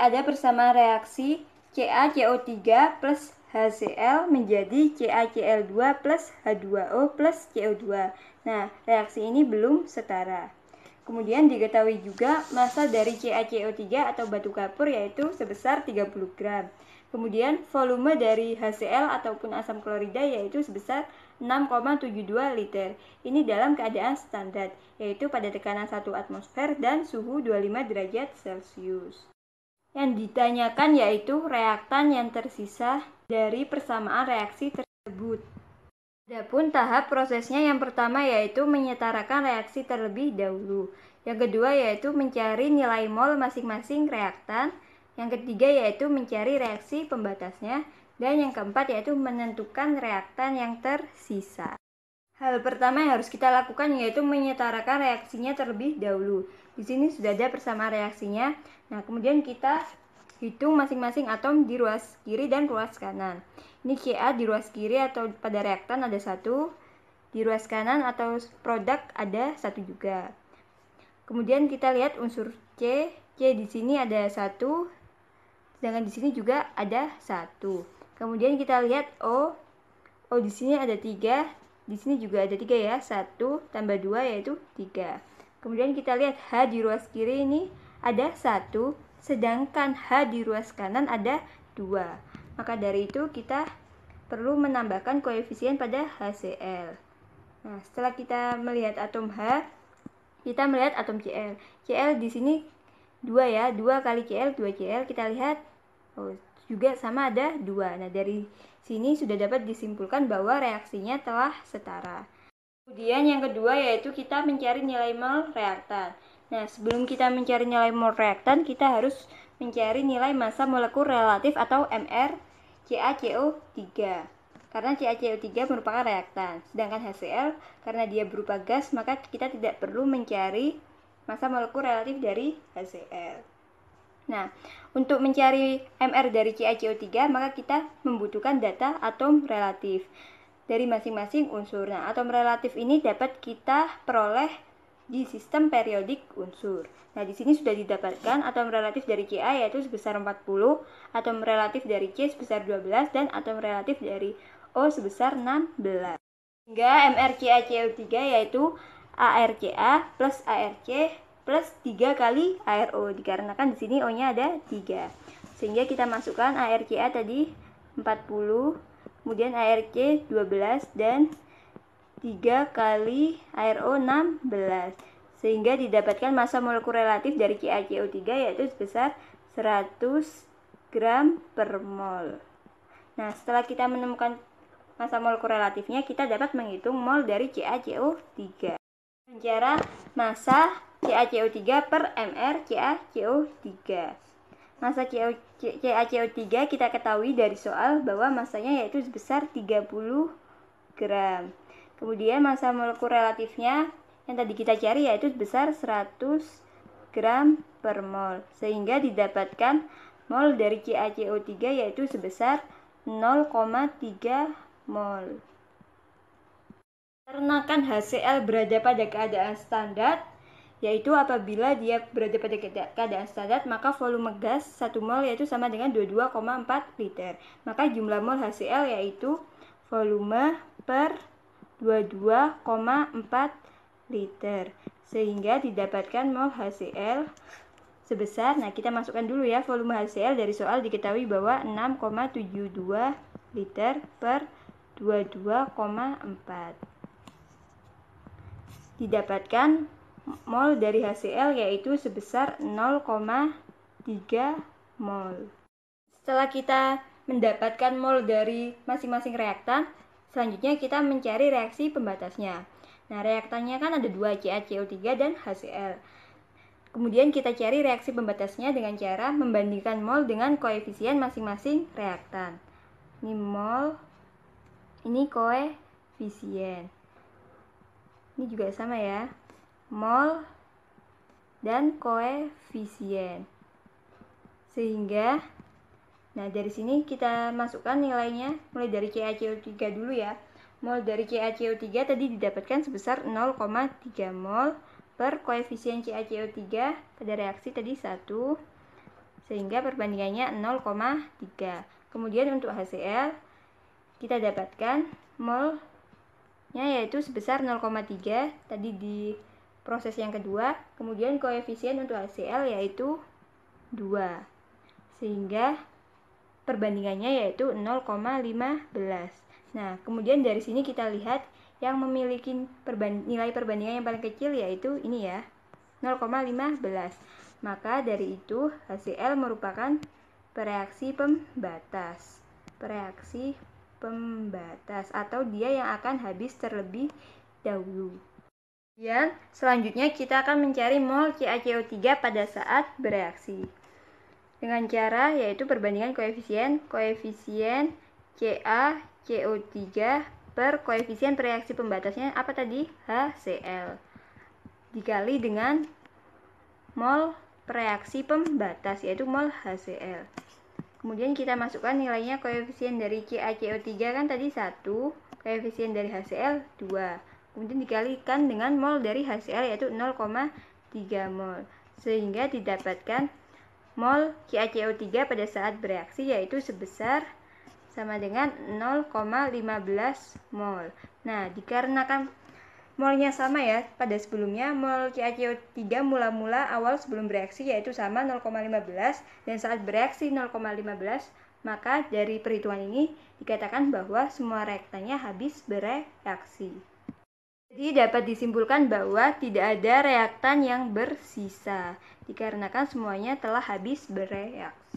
ada bersama reaksi CaCO3 plus HCl menjadi CaCl2 plus H2O plus CO2. Nah, reaksi ini belum setara. Kemudian diketahui juga massa dari CaCO3 atau batu kapur yaitu sebesar 30 gram. Kemudian volume dari HCl ataupun asam klorida yaitu sebesar 6,72 liter. Ini dalam keadaan standar, yaitu pada tekanan 1 atmosfer dan suhu 25 derajat Celcius. Yang ditanyakan yaitu reaktan yang tersisa dari persamaan reaksi tersebut. Adapun tahap prosesnya yang pertama yaitu menyetarakan reaksi terlebih dahulu. Yang kedua yaitu mencari nilai mol masing-masing reaktan. Yang ketiga yaitu mencari reaksi pembatasnya. Dan yang keempat yaitu menentukan reaktan yang tersisa. Hal pertama yang harus kita lakukan yaitu menyetarakan reaksinya terlebih dahulu. Di sini sudah ada persamaan reaksinya. Nah, kemudian kita hitung masing-masing atom di ruas kiri dan ruas kanan. Ini Ca di ruas kiri atau pada reaktan ada satu, di ruas kanan atau produk ada satu juga. Kemudian kita lihat unsur C, C di sini ada satu, sedangkan di sini juga ada satu. Kemudian kita lihat O, O di sini ada tiga, di sini juga ada tiga ya, satu tambah dua yaitu tiga. Kemudian kita lihat H di ruas kiri ini ada satu, sedangkan H di ruas kanan ada dua. Maka dari itu kita perlu menambahkan koefisien pada HCl. Nah, setelah kita melihat atom H, kita melihat atom Cl. Cl di sini 2 ya, dua kali Cl, dua Cl. Kita lihat oh, juga sama ada dua. Nah, dari sini sudah dapat disimpulkan bahwa reaksinya telah setara. Kemudian yang kedua yaitu kita mencari nilai mol reaktan. Nah, sebelum kita mencari nilai mol reaktan, kita harus mencari nilai massa molekul relatif atau MR CaCO3. Karena CaCO3 merupakan reaktan, sedangkan HCl karena dia berupa gas, maka kita tidak perlu mencari massa molekul relatif dari HCl. Nah, untuk mencari MR dari CaCO3 maka kita membutuhkan data atom relatif dari masing-masing unsur. Nah, atom relatif ini dapat kita peroleh di sistem periodik unsur. Nah, di sini sudah didapatkan atom relatif dari Ca yaitu sebesar 40, atom relatif dari C sebesar 12 dan atom relatif dari O sebesar 16. Hingga MRCaCO3 yaitu ARCA plus ARC plus 3 kali ARO dikarenakan di sini O-nya ada 3. Sehingga kita masukkan ARCA tadi 40, kemudian ARC 12 dan 3 kali ARO 16 sehingga didapatkan massa molekul relatif dari CaCO3 yaitu sebesar 100 gram per mol. Nah, setelah kita menemukan massa molekul relatifnya, kita dapat menghitung mol dari CaCO3. Cara masa CaCO3 per mR CaCO3. Masa CaCO3 kita ketahui dari soal bahwa masanya yaitu sebesar 30 gram. Kemudian masa molekul relatifnya yang tadi kita cari yaitu sebesar 100 gram per mol sehingga didapatkan mol dari CaCO3 yaitu sebesar 0,3 mol kan HCl berada pada keadaan standar, yaitu apabila dia berada pada keadaan standar, maka volume gas 1 mol yaitu sama dengan 22,4 liter. Maka jumlah mol HCl yaitu volume per 22,4 liter. Sehingga didapatkan mol HCl sebesar, nah kita masukkan dulu ya volume HCl dari soal diketahui bahwa 6,72 liter per 22,4 didapatkan mol dari HCl yaitu sebesar 0,3 mol. Setelah kita mendapatkan mol dari masing-masing reaktan, selanjutnya kita mencari reaksi pembatasnya. Nah, reaktannya kan ada dua, CaCO3 dan HCl. Kemudian kita cari reaksi pembatasnya dengan cara membandingkan mol dengan koefisien masing-masing reaktan. Ini mol, ini koefisien ini juga sama ya mol dan koefisien sehingga nah dari sini kita masukkan nilainya mulai dari CaCO3 dulu ya mol dari CaCO3 tadi didapatkan sebesar 0,3 mol per koefisien CaCO3 pada reaksi tadi 1 sehingga perbandingannya 0,3 kemudian untuk HCl kita dapatkan mol yaitu sebesar 0,3 tadi di proses yang kedua, kemudian koefisien untuk HCl yaitu 2. Sehingga perbandingannya yaitu 0,15. Nah, kemudian dari sini kita lihat yang memiliki nilai perbandingan yang paling kecil yaitu ini ya, 0,15. Maka dari itu HCl merupakan pereaksi pembatas. Pereaksi pembatas atau dia yang akan habis terlebih dahulu. Kemudian, selanjutnya kita akan mencari mol CaCO3 pada saat bereaksi. Dengan cara yaitu perbandingan koefisien koefisien CaCO3 per koefisien reaksi pembatasnya apa tadi? HCl dikali dengan mol reaksi pembatas yaitu mol HCl. Kemudian kita masukkan nilainya koefisien dari CaCO3 kan tadi 1, koefisien dari HCl 2. Kemudian dikalikan dengan mol dari HCl yaitu 0,3 mol. Sehingga didapatkan mol CaCO3 pada saat bereaksi yaitu sebesar sama dengan 0,15 mol. Nah, dikarenakan Molnya sama ya pada sebelumnya, mol CaCO3 mula-mula awal sebelum bereaksi yaitu sama 0,15 dan saat bereaksi 0,15 maka dari perhitungan ini dikatakan bahwa semua reaktannya habis bereaksi. Jadi dapat disimpulkan bahwa tidak ada reaktan yang bersisa dikarenakan semuanya telah habis bereaksi.